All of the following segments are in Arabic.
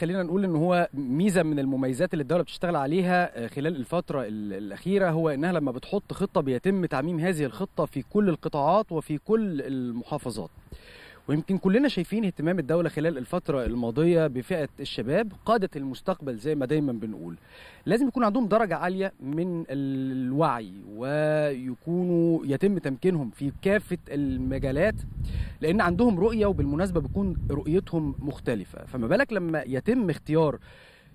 خلينا نقول ان هو ميزه من المميزات اللي الدوله بتشتغل عليها آه، خلال الفتره الاخيره هو انها لما بتحط خطه بيتم تعميم هذه الخطه في كل القطاعات وفي كل المحافظات ويمكن كلنا شايفين اهتمام الدولة خلال الفترة الماضية بفئة الشباب قادة المستقبل زي ما دايما بنقول لازم يكون عندهم درجة عالية من الوعي ويكونوا يتم تمكينهم في كافة المجالات لأن عندهم رؤية وبالمناسبة بتكون رؤيتهم مختلفة فما بالك لما يتم اختيار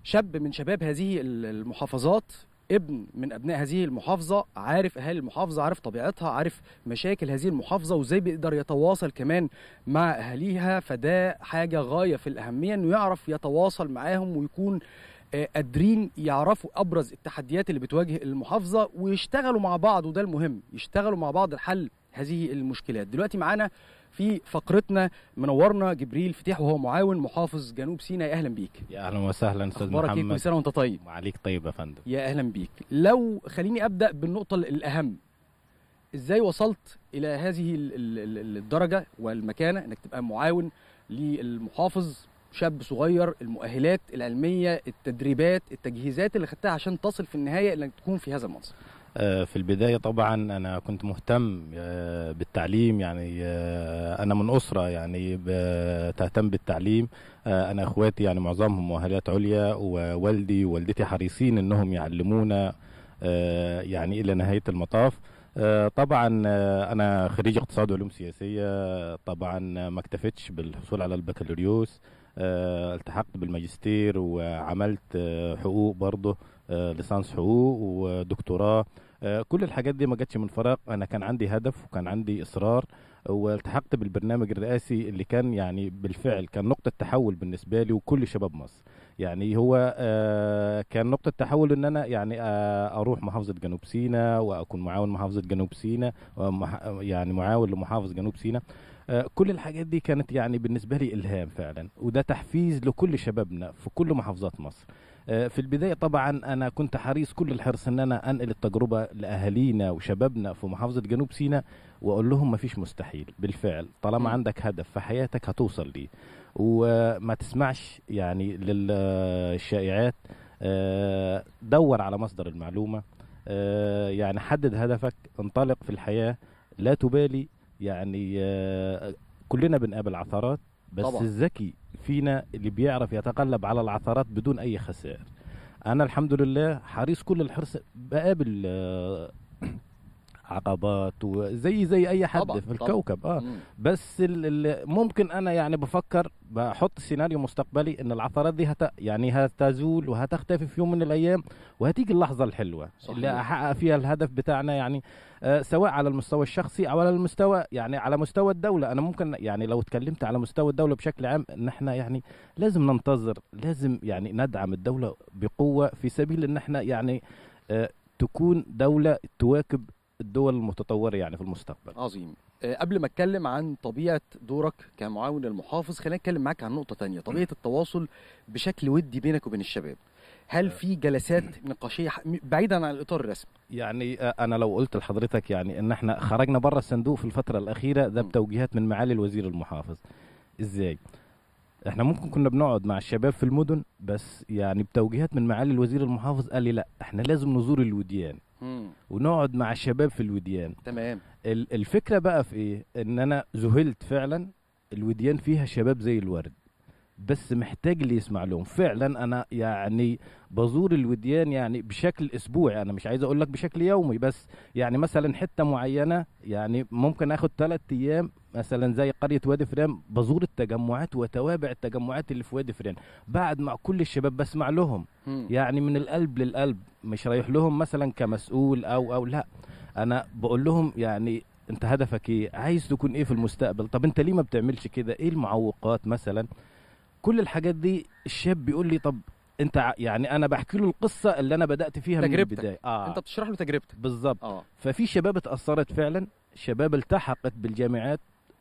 شاب من شباب هذه المحافظات ابن من ابناء هذه المحافظه عارف اهالي المحافظه عارف طبيعتها عارف مشاكل هذه المحافظه وازاي بيقدر يتواصل كمان مع اهاليها فده حاجه غايه في الاهميه انه يعرف يتواصل معاهم ويكون آه، قادرين يعرفوا ابرز التحديات اللي بتواجه المحافظه ويشتغلوا مع بعض وده المهم يشتغلوا مع بعض لحل هذه المشكلات دلوقتي معانا في فقرتنا منورنا جبريل فتيح وهو معاون محافظ جنوب سيناء اهلا بيك يا اهلا وسهلا استاذ إيه؟ محمد اخبارك كل سنه وانت طيب عليك طيب يا فندم يا اهلا بيك لو خليني ابدا بالنقطه الاهم ازاي وصلت الى هذه الدرجه والمكانه انك تبقى معاون للمحافظ شاب صغير المؤهلات العلميه التدريبات التجهيزات اللي خدتها عشان تصل في النهايه انك تكون في هذا المنصب آه، في البدايه طبعا انا كنت مهتم آه، بالتعليم يعني آه، انا من اسره يعني تهتم بالتعليم انا اخواتي يعني معظمهم مؤهلات عليا ووالدي ووالدتي حريصين انهم يعلمونا يعني الى نهايه المطاف طبعا انا خريج اقتصاد وعلوم سياسيه طبعا ما اكتفيتش بالحصول على البكالوريوس التحقت بالماجستير وعملت حقوق برضه آه، ليسانس حقوق ودكتوراه آه، كل الحاجات دي ما جاتش من فراغ انا كان عندي هدف وكان عندي اصرار والتحقت بالبرنامج الرئاسي اللي كان يعني بالفعل كان نقطة تحول بالنسبة لي وكل شباب مصر يعني هو آه، كان نقطة تحول ان انا يعني اروح محافظة جنوب سيناء واكون معاون محافظة جنوب سيناء يعني معاون لمحافظ جنوب سيناء كل الحاجات دي كانت يعني بالنسبة لي إلهام فعلا وده تحفيز لكل شبابنا في كل محافظات مصر آه، في البدايه طبعا انا كنت حريص كل الحرص ان انا انقل التجربه لاهالينا وشبابنا في محافظه جنوب سيناء واقول لهم ما فيش مستحيل بالفعل طالما عندك هدف في حياتك هتوصل ليه وما تسمعش يعني للشائعات آه، دور على مصدر المعلومه آه، يعني حدد هدفك انطلق في الحياه لا تبالي يعني كلنا بنقابل عثرات بس طبعا. الذكي فينا اللي بيعرف يتقلب على العثرات بدون اي خسائر انا الحمد لله حريص كل الحرص بقابل آه، عقبات وزي زي اي حد طبعًا في الكوكب طبعًا. اه مم. بس اللي ممكن انا يعني بفكر بحط سيناريو مستقبلي ان العثرات دي هت يعني هتزول وهتختفي في يوم من الايام وهتيجي اللحظه الحلوه صحيح. اللي احقق فيها الهدف بتاعنا يعني آه، سواء على المستوى الشخصي او على المستوى يعني على مستوى الدوله انا ممكن يعني لو اتكلمت على مستوى الدوله بشكل عام ان احنا يعني لازم ننتظر لازم يعني ندعم الدوله بقوه في سبيل ان احنا يعني آه، تكون دوله تواكب الدول المتطوره يعني في المستقبل عظيم آه، قبل ما اتكلم عن طبيعه دورك كمعاون المحافظ خلينا اتكلم معاك عن نقطه ثانيه، طبيعه التواصل بشكل ودي بينك وبين الشباب هل آه. في جلسات نقاشيه بعيدا عن الاطار الرسمي يعني آه، انا لو قلت لحضرتك يعني ان احنا خرجنا بره الصندوق في الفتره الاخيره ده بتوجيهات من معالي الوزير المحافظ ازاي احنا ممكن كنا بنقعد مع الشباب في المدن بس يعني بتوجيهات من معالي الوزير المحافظ قال لي لا احنا لازم نزور الوديان ونقعد مع الشباب في الوديان تمام الفكره بقى في ايه ان انا ذهلت فعلا الوديان فيها شباب زي الورد بس محتاج اللي يسمع لهم فعلا انا يعني بزور الوديان يعني بشكل اسبوعي انا مش عايز اقول لك بشكل يومي بس يعني مثلا حته معينه يعني ممكن اخد ثلاث ايام مثلا زي قريه وادي فريم بزور التجمعات وتوابع التجمعات اللي في وادي فريم بعد مع كل الشباب بسمع لهم يعني من القلب للقلب مش رايح لهم مثلا كمسؤول او او لا انا بقول لهم يعني انت هدفك ايه عايز تكون ايه في المستقبل طب انت ليه ما بتعملش كده ايه المعوقات مثلا كل الحاجات دي الشاب بيقول لي طب انت يعني انا بحكي له القصه اللي انا بدات فيها تجربتك. من البدايه آه. انت بتشرح له تجربتك بالظبط آه. ففي شباب اتاثرت فعلا شباب التحقت بالجامعات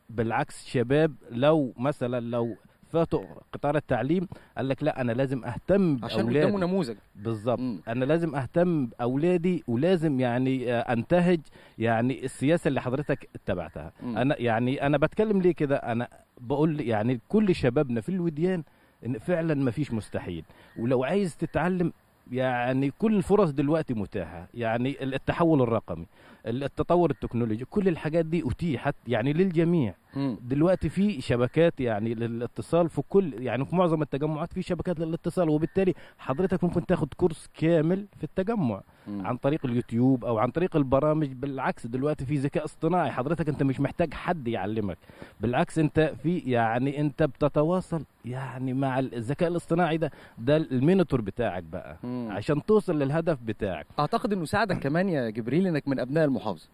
بالعكس شباب لو مثلا لو فتغرق قطار التعليم قال لك لا انا لازم اهتم باولادي عشان نموذج بالظبط انا لازم اهتم باولادي ولازم يعني آه، انتهج يعني السياسه اللي حضرتك اتبعتها مم. انا يعني انا بتكلم ليه كده انا بقول يعني كل شبابنا في الوديان ان فعلا ما فيش مستحيل ولو عايز تتعلم يعني كل الفرص دلوقتي متاحه يعني التحول الرقمي التطور التكنولوجي كل الحاجات دي اتيحت يعني للجميع دلوقتي في شبكات يعني للاتصال في كل يعني في معظم التجمعات في شبكات للاتصال وبالتالي حضرتك ممكن تاخد كورس كامل في التجمع مم. عن طريق اليوتيوب او عن طريق البرامج بالعكس دلوقتي في ذكاء اصطناعي حضرتك انت مش محتاج حد يعلمك بالعكس انت في يعني انت بتتواصل يعني مع الذكاء الاصطناعي ده ده المينيتور بتاعك بقى مم. عشان توصل للهدف بتاعك اعتقد انه ساعدك كمان يا جبريل انك من ابناء المحافظه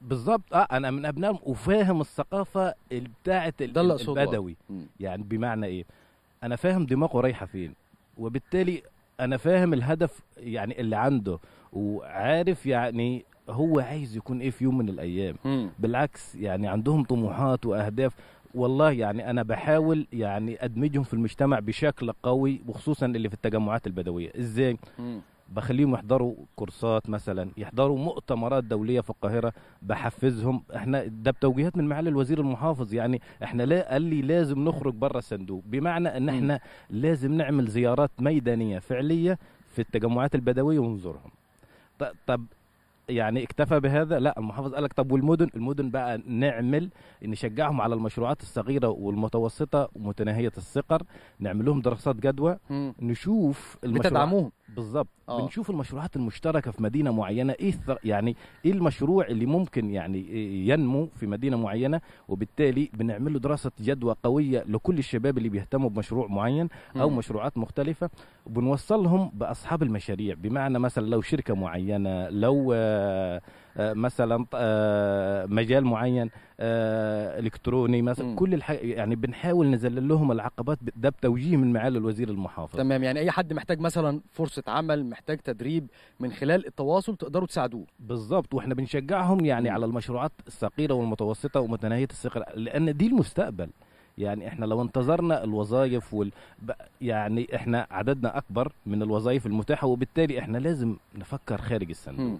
بالظبط اه انا من ابنائهم وفاهم الثقافه بتاعه البدوي يعني بمعنى ايه انا فاهم دماغه رايحه فين وبالتالي انا فاهم الهدف يعني اللي عنده وعارف يعني هو عايز يكون ايه في يوم من الايام م. بالعكس يعني عندهم طموحات واهداف والله يعني انا بحاول يعني ادمجهم في المجتمع بشكل قوي وخصوصا اللي في التجمعات البدويه ازاي م. بخليهم يحضروا كورسات مثلا يحضروا مؤتمرات دوليه في القاهره بحفزهم احنا ده بتوجيهات من معالي الوزير المحافظ يعني احنا لا قال لي لازم نخرج بره الصندوق بمعنى ان احنا لازم نعمل زيارات ميدانيه فعليه في التجمعات البدويه ونزورهم طب يعني اكتفى بهذا لا المحافظ قال لك طب والمدن المدن بقى نعمل نشجعهم على المشروعات الصغيره والمتوسطه ومتناهيه الصقر نعمل لهم دراسات جدوى نشوف المشروعات بتدعموهم بالظبط آه. بنشوف المشروعات المشتركه في مدينه معينه ايه يعني ايه المشروع اللي ممكن يعني ينمو في مدينه معينه وبالتالي بنعمل له دراسه جدوى قويه لكل الشباب اللي بيهتموا بمشروع معين او م. مشروعات مختلفه وبنوصلهم باصحاب المشاريع بمعنى مثلا لو شركه معينه لو آه آه، مثلا آه، مجال معين آه، الكتروني مثلا م. كل الح... يعني بنحاول نذلل لهم العقبات ده بتوجيه من معالي الوزير المحافظ تمام يعني اي حد محتاج مثلا فرصه عمل محتاج تدريب من خلال التواصل تقدروا تساعدوه بالظبط واحنا بنشجعهم يعني م. على المشروعات الثقيله والمتوسطه ومتناهيه الصغر لان دي المستقبل يعني احنا لو انتظرنا الوظائف وال... يعني احنا عددنا اكبر من الوظائف المتاحه وبالتالي احنا لازم نفكر خارج الصندوق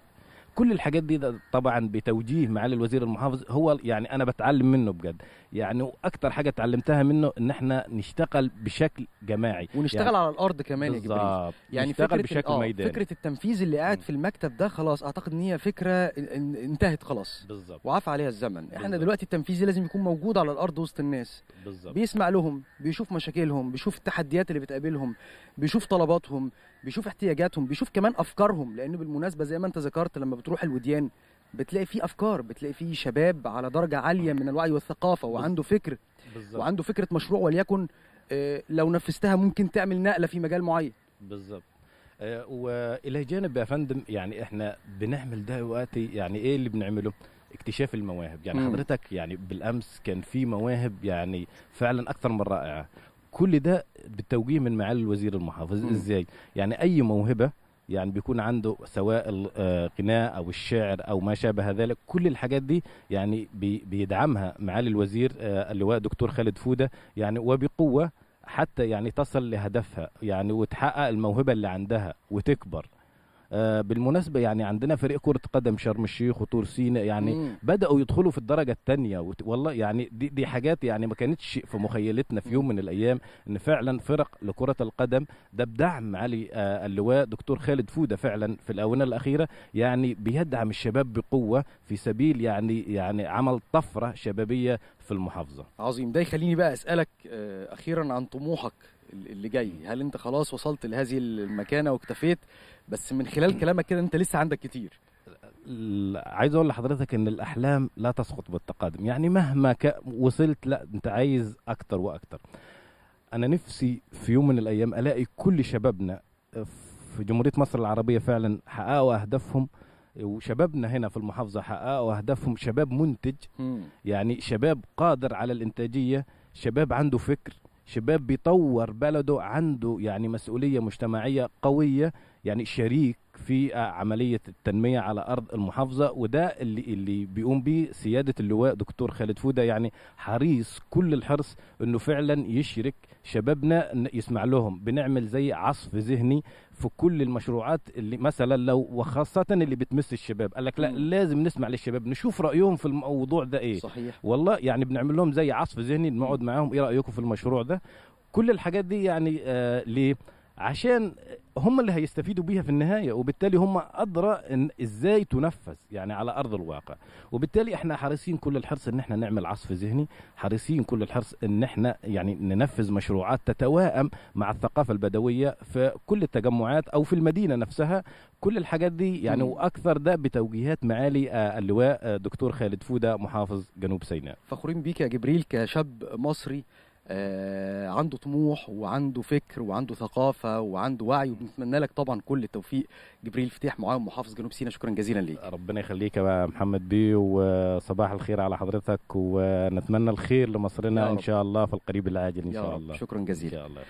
كل الحاجات دي طبعا بتوجيه معالي الوزير المحافظ هو يعني انا بتعلم منه بجد يعني اكتر حاجه اتعلمتها منه ان احنا نشتغل بشكل جماعي ونشتغل يعني على الارض كمان يا جبريل يعني نشتغل بشكل آه، ميداني فكره التنفيذ اللي قاعد في المكتب ده خلاص اعتقد ان هي فكره انتهت خلاص بالظبط وعفى عليها الزمن بالزبط. احنا دلوقتي التنفيذ لازم يكون موجود على الارض وسط الناس بالظبط بيسمع لهم بيشوف مشاكلهم بيشوف التحديات اللي بتقابلهم بيشوف طلباتهم بيشوف احتياجاتهم بيشوف كمان افكارهم لانه بالمناسبه زي ما انت ذكرت لما بتقول بتروح الوديان بتلاقي فيه افكار بتلاقي فيه شباب على درجه عاليه من الوعي والثقافه وعنده فكر بالزبط. وعنده فكره مشروع وليكن آه، لو نفذتها ممكن تعمل نقله في مجال معين بالظبط آه، والى جانب يا فندم يعني احنا بنعمل ده دلوقتي يعني ايه اللي بنعمله اكتشاف المواهب يعني حضرتك يعني بالامس كان في مواهب يعني فعلا اكثر من رائعه كل ده بالتوجيه من معالي الوزير المحافظ ازاي يعني اي موهبه يعني بيكون عنده سواء الغناء آه، او الشعر او ما شابه ذلك كل الحاجات دي يعني بيدعمها معالي الوزير آه، اللواء دكتور خالد فوده يعني وبقوه حتى يعني تصل لهدفها يعني وتحقق الموهبه اللي عندها وتكبر آه، بالمناسبه يعني عندنا فريق كره قدم شرم الشيخ وطور سيناء يعني مم. بداوا يدخلوا في الدرجه الثانيه والله يعني دي دي حاجات يعني ما كانتش في مخيلتنا في يوم من الايام ان فعلا فرق لكره القدم ده بدعم علي آه، اللواء دكتور خالد فوده فعلا في الاونه الاخيره يعني بيدعم الشباب بقوه في سبيل يعني يعني عمل طفره شبابيه في المحافظه عظيم ده يخليني بقى اسالك آه، اخيرا عن طموحك اللي جاي هل انت خلاص وصلت لهذه المكانه واكتفيت بس من خلال كلامك كده انت لسه عندك كتير عايز اقول لحضرتك ان الاحلام لا تسقط بالتقادم يعني مهما ك... وصلت لا انت عايز اكتر واكتر انا نفسي في يوم من الايام الاقي كل شبابنا آه، في جمهوريه مصر العربيه فعلا حققوا اهدافهم وشبابنا هنا في المحافظه حققوا اهدافهم شباب منتج يعني شباب قادر على الانتاجيه شباب عنده فكر شباب بيطور بلده عنده يعني مسؤوليه مجتمعيه قويه يعني شريك في عملية التنمية على أرض المحافظة وده اللي, اللي بيقوم به سيادة اللواء دكتور خالد فودة يعني حريص كل الحرص أنه فعلا يشرك شبابنا يسمع لهم بنعمل زي عصف ذهني في كل المشروعات اللي مثلا لو وخاصة اللي بتمس الشباب قال لك لا لازم نسمع للشباب نشوف رأيهم في الموضوع ده إيه صحيح. والله يعني بنعمل لهم زي عصف ذهني بنقعد معاهم إيه رأيكم في المشروع ده كل الحاجات دي يعني آه ليه عشان هم اللي هيستفيدوا بيها في النهايه وبالتالي هم ادرى ان ازاي تنفذ يعني على ارض الواقع وبالتالي احنا حريصين كل الحرص ان احنا نعمل عصف ذهني حريصين كل الحرص ان احنا يعني ننفذ مشروعات تتواءم مع الثقافه البدويه في كل التجمعات او في المدينه نفسها كل الحاجات دي يعني واكثر ده بتوجيهات معالي آه، اللواء آه، دكتور خالد فوده محافظ جنوب سيناء فخورين بيك يا جبريل كشاب مصري آه، عنده طموح وعنده فكر وعنده ثقافه وعنده وعي وبنتمنى لك طبعا كل التوفيق جبريل فتيح معاون محافظ جنوب سيناء شكرا جزيلا ليك ربنا يخليك يا محمد بيه وصباح الخير على حضرتك ونتمنى الخير لمصرنا ان شاء الله في القريب العاجل ان شاء الله شكرا جزيلا إن شاء الله.